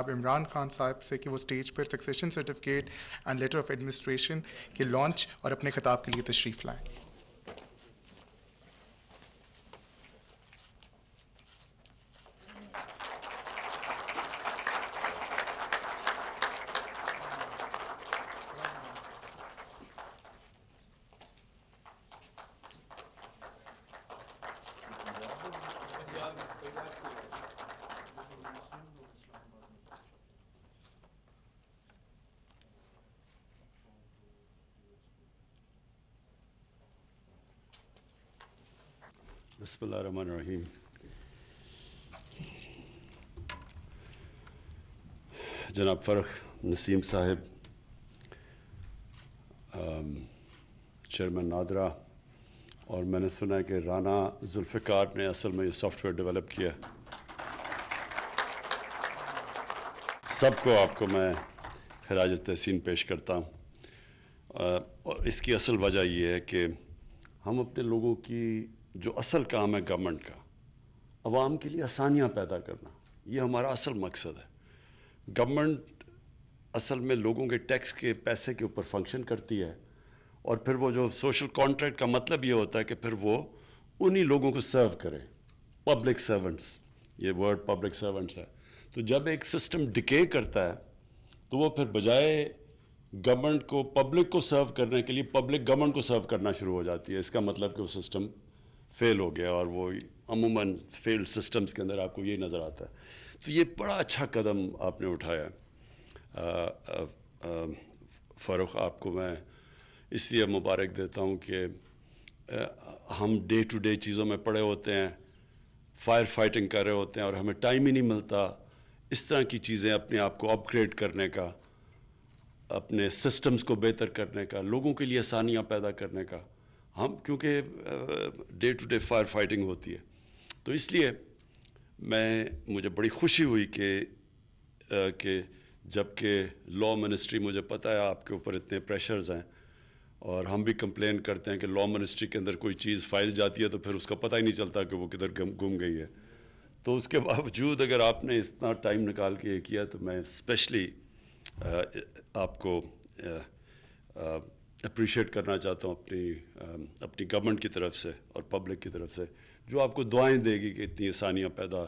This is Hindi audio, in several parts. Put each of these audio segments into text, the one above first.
अब इमरान खान साहब से कि वो स्टेज पर succession certificate and letter of administration के लॉन्च और अपने खिताब के लिए तशरीफ़ लाएँ बसमीम जनाब फ़र्ख नसीम साहब चेयरमैन नादरा और मैंने सुना है कि राना जुल्फ़िकार ने असल में ये सॉफ्टवेयर डेवलप किया सबको आपको मैं खराज तहसीन पेश करता हूँ और इसकी असल वजह यह है कि हम अपने लोगों की जो असल काम है गवर्नमेंट का आवाम के लिए आसानियाँ पैदा करना ये हमारा असल मकसद है गवर्नमेंट असल में लोगों के टैक्स के पैसे के ऊपर फंक्शन करती है और फिर वो जो सोशल कॉन्ट्रैक्ट का मतलब ये होता है कि फिर वो उन्हीं लोगों को सर्व करें पब्लिक सर्वेंट्स ये वर्ड पब्लिक सर्वेंट्स है तो जब एक सिस्टम डिके करता है तो वो फिर बजाय गवर्नमेंट को पब्लिक को सर्व करने के लिए पब्लिक गवर्नमेंट को सर्व करना शुरू हो जाती है इसका मतलब कि वो सिस्टम फेल हो गया और वो अमूमन फेल्ड सिस्टम्स के अंदर आपको ये नज़र आता है तो ये बड़ा अच्छा कदम आपने उठाया फ़ारुख आपको मैं इसलिए मुबारक देता हूँ कि हम डे टू डे चीज़ों में पड़े होते हैं फायर फाइटिंग कर रहे होते हैं और हमें टाइम ही नहीं मिलता इस तरह की चीज़ें अपने आप को अपग्रेड करने का अपने सिस्टम्स को बेहतर करने का लोगों के लिए आसानियाँ पैदा करने का हम क्योंकि day to day fire fighting होती है तो इसलिए मैं मुझे बड़ी खुशी हुई कि कि जबकि लॉ मिनिस्ट्री मुझे पता है आपके ऊपर इतने प्रेशर्स हैं और हम भी कंप्लेन करते हैं कि लॉ मिनिस्ट्री के अंदर कोई चीज़ फाइल जाती है तो फिर उसका पता ही नहीं चलता कि वो किधर घूम गई है तो उसके बावजूद अगर आपने इतना टाइम निकाल के ये किया तो मैं स्पेशली आपको आ, आ, अप्रिशिएट करना चाहता हूँ अपनी अपनी गवर्नमेंट की तरफ से और पब्लिक की तरफ से जो आपको दुआएं देगी कि इतनी आसानियाँ पैदा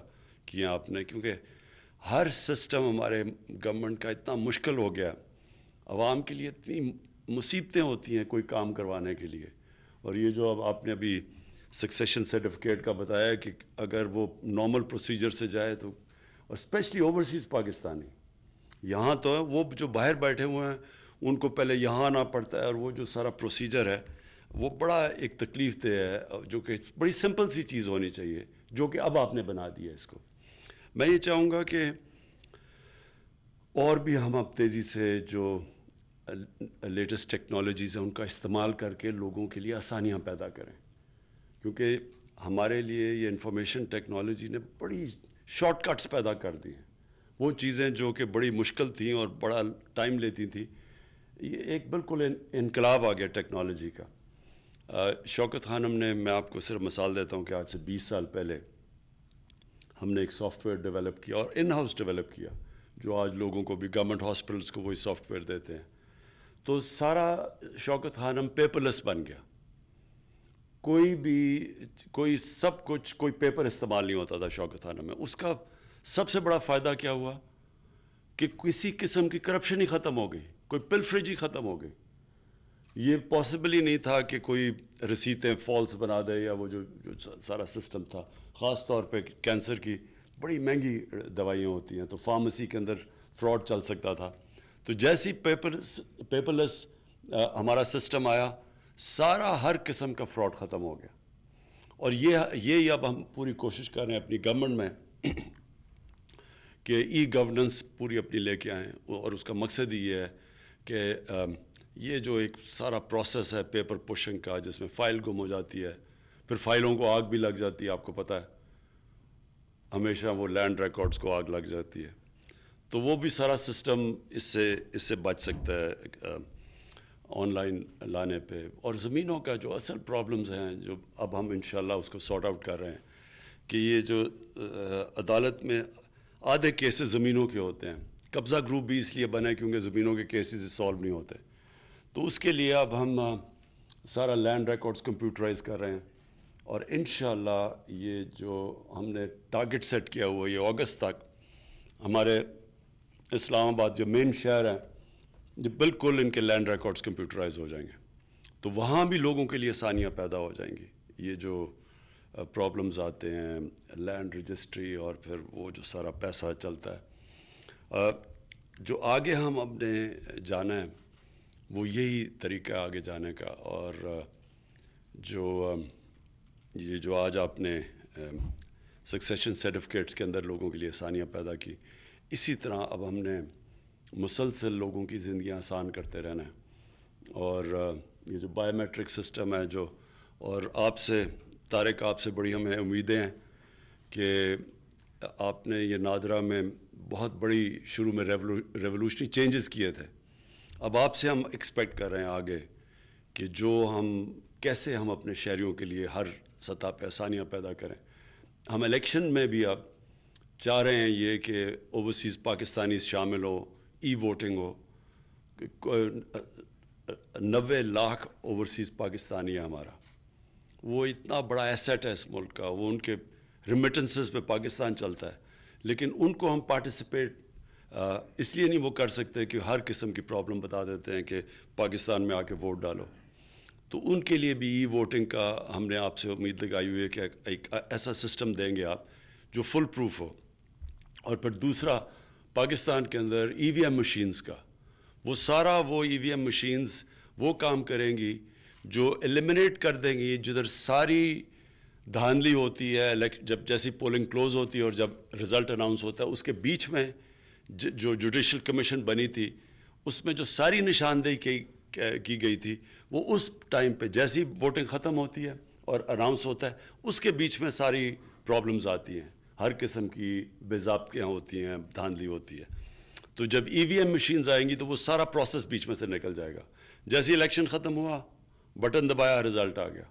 की हैं आपने क्योंकि हर सिस्टम हमारे गवर्नमेंट का इतना मुश्किल हो गया आवाम के लिए इतनी मुसीबतें होती हैं कोई काम करवाने के लिए और ये जो अब आपने अभी सक्सेशन सर्टिफिकेट का बताया कि अगर वो नॉर्मल प्रोसीजर से जाए तो स्पेशली ओवरसीज़ पाकिस्तानी यहाँ तो वो जो बाहर बैठे हुए हैं उनको पहले यहाँ आना पड़ता है और वो जो सारा प्रोसीजर है वो बड़ा एक तकलीफ दे है जो कि बड़ी सिंपल सी चीज़ होनी चाहिए जो कि अब आपने बना दिया इसको मैं ये चाहूँगा कि और भी हम अब तेज़ी से जो लेटेस्ट टेक्नोलॉजीज़ हैं उनका इस्तेमाल करके लोगों के लिए आसानियाँ पैदा करें क्योंकि हमारे लिए ये इंफॉर्मेशन टेक्नोलॉजी ने बड़ी शॉर्टकट्स पैदा कर दी हैं वो चीज़ें जो कि बड़ी मुश्किल थी और बड़ा टाइम लेती थी ये एक बिल्कुल इनकलाब आ गया टेक्नोलॉजी का शौकत खानम ने मैं आपको सिर्फ मिसाल देता हूँ कि आज से 20 साल पहले हमने एक सॉफ्टवेयर डेवलप किया और इन हाउस डेवलप किया जो आज लोगों को भी गवर्नमेंट हॉस्पिटल्स को वही सॉफ्टवेयर देते हैं तो सारा शौकत खानम पेपरलेस बन गया कोई भी कोई सब कुछ कोई पेपर इस्तेमाल नहीं होता था शौकत खानम में उसका सबसे बड़ा फ़ायदा क्या हुआ कि किसी किस्म की करप्शन ही ख़त्म हो गई कोई पिलफ्रिज ही ख़त्म हो गई ये पॉसिबल ही नहीं था कि कोई रसीतें फॉल्स बना दे या वो जो जो सारा सिस्टम था ख़ास तौर पे कैंसर की बड़ी महंगी दवाइयाँ होती हैं तो फार्मेसी के अंदर फ्रॉड चल सकता था तो जैसी पेपर पेपरलेस हमारा सिस्टम आया सारा हर किस्म का फ्रॉड ख़त्म हो गया और ये ये अब हम पूरी कोशिश कर रहे हैं अपनी गवर्नमेंट में कि ई गवर्नेंस पूरी अपनी लेके आएँ और उसका मकसद ये है कि ये जो एक सारा प्रोसेस है पेपर पुशिंग का जिसमें फ़ाइल गुम हो जाती है फिर फाइलों को आग भी लग जाती है आपको पता है हमेशा वो लैंड रिकॉर्ड्स को आग लग जाती है तो वो भी सारा सिस्टम इससे इससे बच सकता है ऑनलाइन लाने पे और ज़मीनों का जो असल प्रॉब्लम्स हैं जो अब हम इन उसको सॉर्ट आउट कर रहे हैं कि ये जो आ, अदालत में आधे केसेस ज़मीनों के होते हैं कब्ज़ा ग्रुप भी इसलिए बना है क्योंकि ज़मीनों के केसेस सॉल्व नहीं होते तो उसके लिए अब हम सारा लैंड रिकॉर्ड्स कंप्यूटराइज कर रहे हैं और इन ये जो हमने टारगेट सेट किया हुआ ये अगस्त तक हमारे इस्लामाबाद जो मेन शहर है जो बिल्कुल इनके लैंड रिकॉर्ड्स कंप्यूटराइज हो जाएंगे तो वहाँ भी लोगों के लिए आसानियाँ पैदा हो जाएंगी ये जो प्रॉब्लम्स आते हैं लैंड रजिस्ट्री और फिर वो जो सारा पैसा चलता है जो आगे हम अपने जाना है वो यही तरीका आगे जाने का और जो ये जो आज आपने सक्सेशन सर्टिफिकेट्स के अंदर लोगों के लिए आसानियाँ पैदा की इसी तरह अब हमने मुसलसल लोगों की ज़िंदगी आसान करते रहना है और ये जो बायोमेट्रिक सिस्टम है जो और आपसे तारक आपसे बड़ी हमें उम्मीदें हैं कि आपने ये नादरा में बहुत बड़ी शुरू में रेवोल्यूशनरी चेंजेस किए थे अब आपसे हम एक्सपेक्ट कर रहे हैं आगे कि जो हम कैसे हम अपने शहरीों के लिए हर सतह पे आसानियाँ पैदा करें हम इलेक्शन में भी अब चाह रहे हैं ये कि ओवरसीज़ पाकिस्तानी शामिल हो ई वोटिंग हो नबे लाख ओवरसीज़ पाकिस्तानी है हमारा वो इतना बड़ा एसेट है इस मुल्क का वो उनके रिमिटेंसेस पे पाकिस्तान चलता है लेकिन उनको हम पार्टिसिपेट इसलिए नहीं वो कर सकते कि हर किस्म की प्रॉब्लम बता देते हैं कि पाकिस्तान में आके वोट डालो तो उनके लिए भी ई वोटिंग का हमने आपसे उम्मीद लगाई हुई है कि एक ऐसा सिस्टम देंगे आप जो फुल प्रूफ हो और फिर दूसरा पाकिस्तान के अंदर ई वी एम मशीन्स का वो सारा वो ई वी एम मशीन्स वो काम करेंगी जो एलिमिनेट कर देंगी जिधर सारी धांधली होती है जब जैसी पोलिंग क्लोज होती है और जब रिज़ल्ट अनाउंस होता है उसके बीच में ज, जो जुडिशल कमीशन बनी थी उसमें जो सारी निशानदेही की, की गई थी वो उस टाइम पे जैसी वोटिंग ख़त्म होती है और अनाउंस होता है उसके बीच में सारी प्रॉब्लम्स आती हैं हर किस्म की बेजाबतियाँ होती हैं धांधली होती है तो जब ई वी एम मशीन्स आएंगी तो वो सारा प्रोसेस बीच में से निकल जाएगा जैसे इलेक्शन ख़त्म हुआ बटन दबाया रिजल्ट आ गया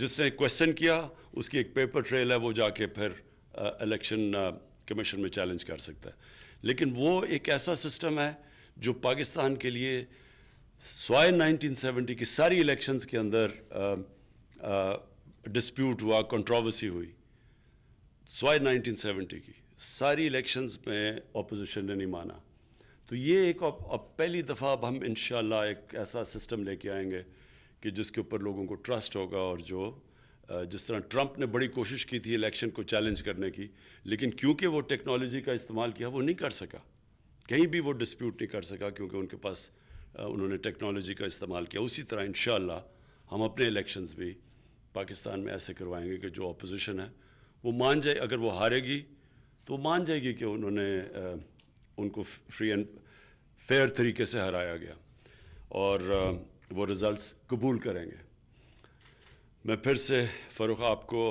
जिसने क्वेश्चन किया उसकी एक पेपर ट्रेल है वो जाके फिर इलेक्शन कमीशन में चैलेंज कर सकता है लेकिन वो एक ऐसा सिस्टम है जो पाकिस्तान के लिए स्वाय 1970 की सारी इलेक्शंस के अंदर डिस्प्यूट हुआ कंट्रोवर्सी हुई स्वाय 1970 की सारी इलेक्शंस में अपोजिशन ने नहीं माना तो ये एक अब पहली दफ़ा अब हम इन एक ऐसा सिस्टम लेके आएंगे कि जिसके ऊपर लोगों को ट्रस्ट होगा और जो जिस तरह ट्रंप ने बड़ी कोशिश की थी इलेक्शन को चैलेंज करने की लेकिन क्योंकि वो टेक्नोलॉजी का इस्तेमाल किया वो नहीं कर सका कहीं भी वो डिस्प्यूट नहीं कर सका क्योंकि उनके पास उन्होंने टेक्नोलॉजी का इस्तेमाल किया उसी तरह इन हम अपने इलेक्शंस भी पाकिस्तान में ऐसे करवाएंगे कि जो अपोजिशन है वो मान जाए अगर वो हारेगी तो मान जाएगी कि उन्होंने उनको फ्री एंड फेयर तरीके से हराया गया और वो रिज़ल्ट कबूल करेंगे मैं फिर से फ़रुख आपको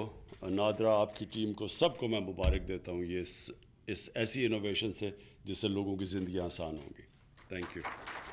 नादरा आपकी टीम को सबको मैं मुबारक देता हूँ ये इस इस ऐसी इनोवेशन से जिससे लोगों की ज़िंदगी आसान होंगी थैंक यू